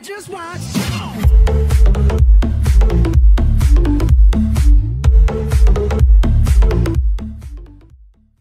could just watch.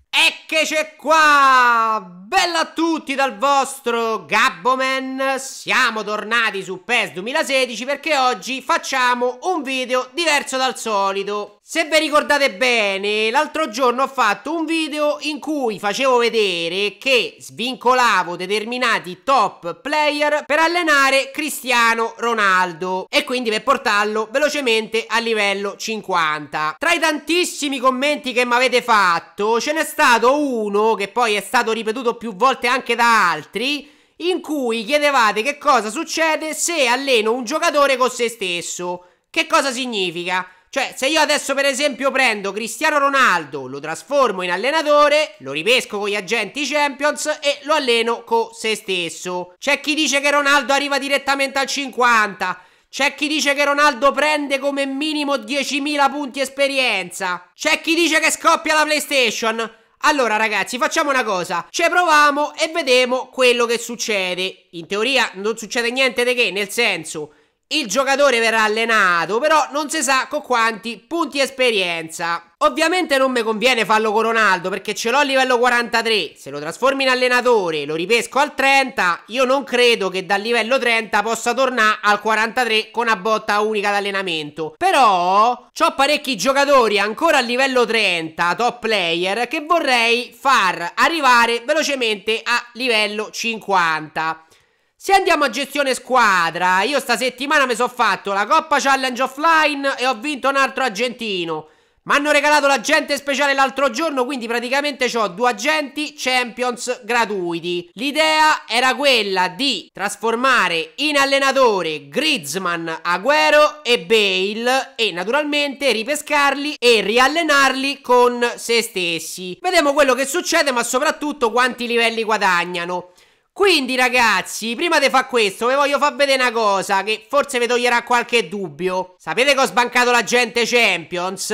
Eccoci qua! Bella a tutti dal vostro Gabboman, siamo tornati su PES 2016 perché oggi facciamo un video diverso dal solito se vi ricordate bene, l'altro giorno ho fatto un video in cui facevo vedere che svincolavo determinati top player per allenare Cristiano Ronaldo e quindi per portarlo velocemente a livello 50. Tra i tantissimi commenti che mi avete fatto, ce n'è stato uno che poi è stato ripetuto più volte anche da altri in cui chiedevate che cosa succede se alleno un giocatore con se stesso. Che cosa significa? Cioè, se io adesso per esempio prendo Cristiano Ronaldo, lo trasformo in allenatore, lo ripesco con gli agenti Champions e lo alleno con se stesso. C'è chi dice che Ronaldo arriva direttamente al 50. C'è chi dice che Ronaldo prende come minimo 10.000 punti esperienza. C'è chi dice che scoppia la PlayStation. Allora ragazzi facciamo una cosa, ci proviamo e vediamo quello che succede. In teoria non succede niente di che, nel senso il giocatore verrà allenato, però non si sa con quanti punti esperienza. Ovviamente non mi conviene farlo con Ronaldo perché ce l'ho a livello 43. Se lo trasformi in allenatore, lo ripesco al 30, io non credo che dal livello 30 possa tornare al 43 con una botta unica d'allenamento. Però ho parecchi giocatori ancora a livello 30, top player, che vorrei far arrivare velocemente a livello 50. Se andiamo a gestione squadra, io sta settimana mi sono fatto la Coppa Challenge Offline e ho vinto un altro argentino. Mi hanno regalato l'agente speciale l'altro giorno, quindi praticamente ho due agenti Champions gratuiti. L'idea era quella di trasformare in allenatore Griezmann, Agüero e Bale e naturalmente ripescarli e riallenarli con se stessi. Vediamo quello che succede, ma soprattutto quanti livelli guadagnano. Quindi ragazzi, prima di fare questo vi voglio far vedere una cosa che forse vi toglierà qualche dubbio. Sapete che ho sbancato la gente Champions?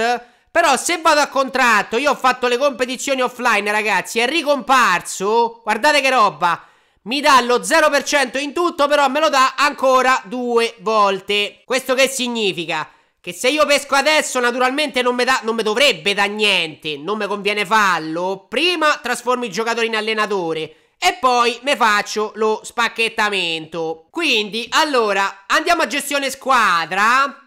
Però se vado a contratto, io ho fatto le competizioni offline ragazzi, è ricomparso, guardate che roba, mi dà lo 0% in tutto però me lo dà ancora due volte. Questo che significa? Che se io pesco adesso naturalmente non mi, da, non mi dovrebbe da niente, non mi conviene farlo. Prima trasformi il giocatore in allenatore e poi me faccio lo spacchettamento. Quindi, allora, andiamo a gestione squadra.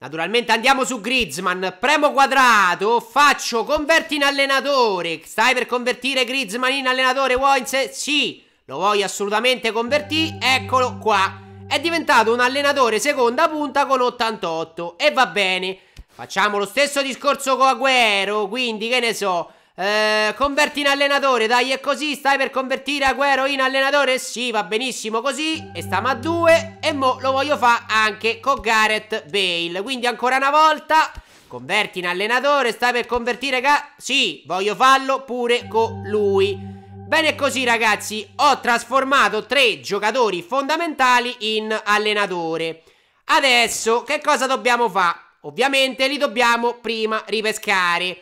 Naturalmente andiamo su Griezmann, premo quadrato, faccio converti in allenatore. Stai per convertire Griezmann in allenatore, vuoi? Sì, lo vuoi assolutamente convertire, eccolo qua. È diventato un allenatore seconda punta con 88 e va bene. Facciamo lo stesso discorso con Aguero, quindi che ne so... Eh, converti in allenatore, dai, è così. Stai per convertire Aguero in allenatore? Sì, va benissimo così. E stiamo a due. E mo lo voglio fare anche con Gareth Bale. Quindi ancora una volta. Converti in allenatore, stai per convertire Ga... Sì, voglio farlo pure con lui. Bene così ragazzi, ho trasformato tre giocatori fondamentali in allenatore. Adesso che cosa dobbiamo fare? Ovviamente li dobbiamo prima ripescare.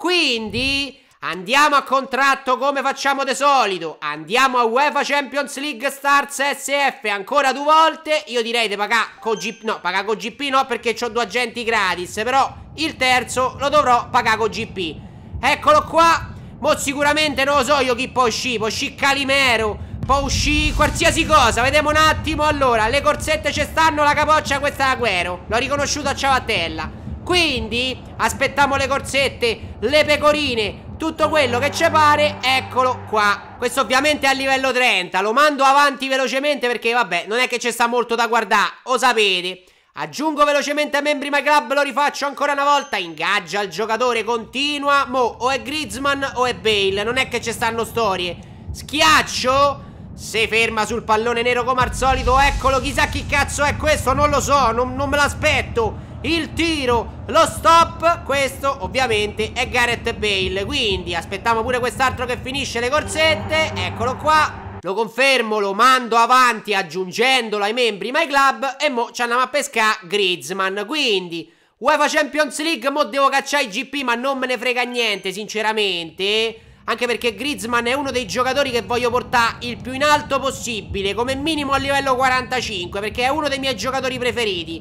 Quindi andiamo a contratto come facciamo di solito. Andiamo a UEFA Champions League Stars SF ancora due volte. Io direi di pagare con GP. No, pagare con GP no perché ho due agenti gratis. Però il terzo lo dovrò pagare con GP. Eccolo qua. Mo sicuramente non lo so io chi può uscire. Può uscire Calimero. Può uscire qualsiasi cosa. Vediamo un attimo. Allora, le corsette ci stanno. La capoccia questa è Agüero. L'ho riconosciuto a Ciavatella. Quindi aspettiamo le corsette, le pecorine, tutto quello che ci pare, eccolo qua. Questo ovviamente è a livello 30, lo mando avanti velocemente perché vabbè, non è che ci sta molto da guardare, lo sapete. Aggiungo velocemente a membri My Club, lo rifaccio ancora una volta, ingaggia il giocatore, continua, mo o è Griezmann o è Bale, non è che ci stanno storie. Schiaccio, si ferma sul pallone nero come al solito, eccolo, chissà chi cazzo è questo, non lo so, non, non me l'aspetto il tiro, lo stop Questo ovviamente è Garrett Bale Quindi aspettiamo pure quest'altro che finisce le corsette Eccolo qua lo confermo, lo mando avanti aggiungendolo ai membri My Club e mo ci andiamo a pescare Griezmann. Quindi UEFA Champions League, mo devo cacciare i GP ma non me ne frega niente sinceramente. Anche perché Griezmann è uno dei giocatori che voglio portare il più in alto possibile, come minimo a livello 45, perché è uno dei miei giocatori preferiti.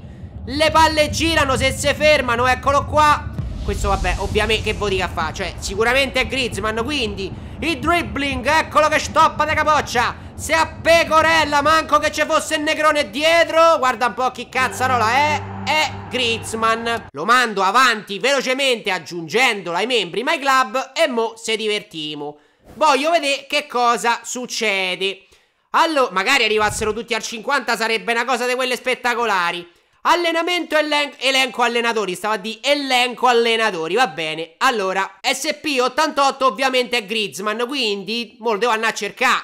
Le palle girano se si fermano, eccolo qua Questo vabbè, ovviamente, che votica fa? Cioè, sicuramente è Griezmann, quindi Il dribbling, eccolo che stoppa da capoccia se a Pecorella manco che ci fosse il Negrone dietro Guarda un po' chi cazzarola è È Griezmann Lo mando avanti velocemente aggiungendolo ai membri My Club E mo se divertimo Voglio vedere che cosa succede Allora, magari arrivassero tutti al 50 sarebbe una cosa di quelle spettacolari Allenamento elen elenco allenatori, stava di elenco allenatori, va bene. Allora, SP88 ovviamente è Griezmann, quindi mo lo devo andare a cercare.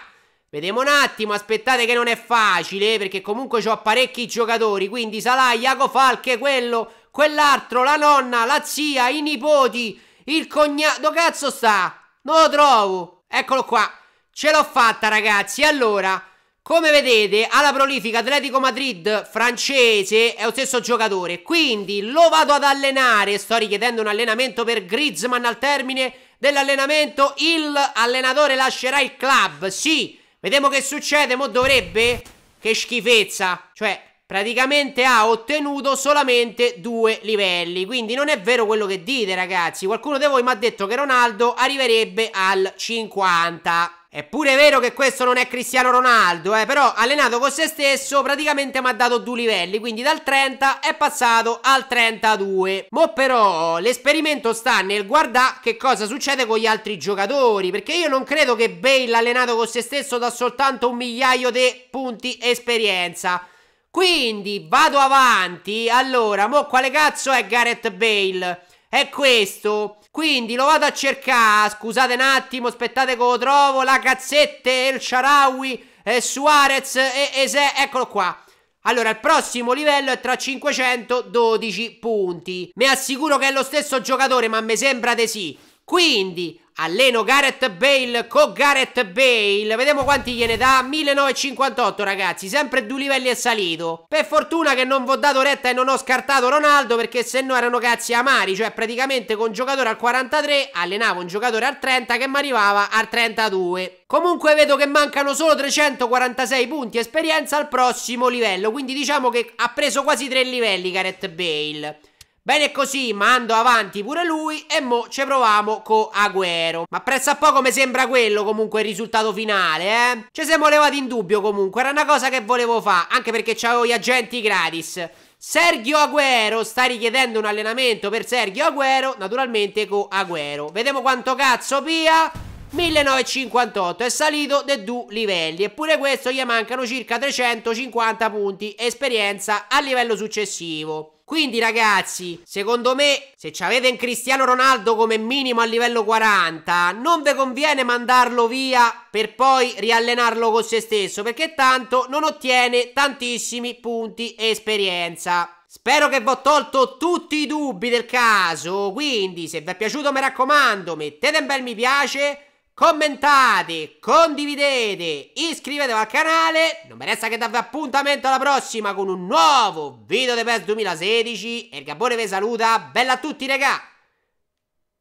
Vediamo un attimo, aspettate che non è facile, eh, perché comunque ho parecchi giocatori, quindi Salah, Iago Falche, quello, quell'altro, la nonna, la zia, i nipoti, il cognato, dove cazzo sta? Non lo trovo, eccolo qua, ce l'ho fatta ragazzi, allora... Come vedete, alla prolifica Atletico Madrid francese è lo stesso giocatore, quindi lo vado ad allenare, sto richiedendo un allenamento per Griezmann al termine dell'allenamento, il allenatore lascerà il club, sì, vediamo che succede, mo dovrebbe, che schifezza, cioè praticamente ha ottenuto solamente due livelli, quindi non è vero quello che dite ragazzi, qualcuno di voi mi ha detto che Ronaldo arriverebbe al 50%. È pure vero che questo non è Cristiano Ronaldo, eh, però allenato con se stesso praticamente mi ha dato due livelli, quindi dal 30 è passato al 32. Mo però l'esperimento sta nel guardare che cosa succede con gli altri giocatori, perché io non credo che Bale allenato con se stesso dà soltanto un migliaio di punti esperienza. Quindi vado avanti, allora, mo quale cazzo è Gareth Bale? è questo. Quindi lo vado a cercare, scusate un attimo, aspettate che lo trovo, la cazzette, El Sharawi, eh, Suarez e eh, Ese, eccolo qua. Allora, il prossimo livello è tra 512 punti. Mi assicuro che è lo stesso giocatore, ma mi sembra di sì. Quindi, Alleno Garrett Bale con Garrett Bale Vediamo quanti gliene dà 1958 ragazzi Sempre due livelli è salito Per fortuna che non vi ho dato retta e non ho scartato Ronaldo Perché se no erano cazzi amari Cioè praticamente con un giocatore al 43 Allenavo un giocatore al 30 che mi arrivava al 32 Comunque vedo che mancano solo 346 punti esperienza al prossimo livello Quindi diciamo che ha preso quasi 3 livelli Garrett Bale Bene così, ma andò avanti pure lui e mo ci proviamo con Agüero. Ma a poco mi sembra quello comunque il risultato finale, eh? Ci siamo levati in dubbio comunque, era una cosa che volevo fare, anche perché c'avevo gli agenti gratis. Sergio Agüero sta richiedendo un allenamento per Sergio Agüero, naturalmente con Agüero. Vediamo quanto cazzo pia. 1958 è salito dei due livelli eppure questo gli mancano circa 350 punti esperienza a livello successivo quindi ragazzi, secondo me, se avete un Cristiano Ronaldo come minimo a livello 40, non vi conviene mandarlo via per poi riallenarlo con se stesso, perché tanto non ottiene tantissimi punti e esperienza. Spero che vi ho tolto tutti i dubbi del caso, quindi se vi è piaciuto mi raccomando mettete un bel mi piace, commentate, condividete, iscrivetevi al canale. Non mi resta che darvi appuntamento alla prossima con un nuovo video di PES 2016. E il Gabone vi saluta. Bella a tutti, regà.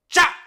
Ciao!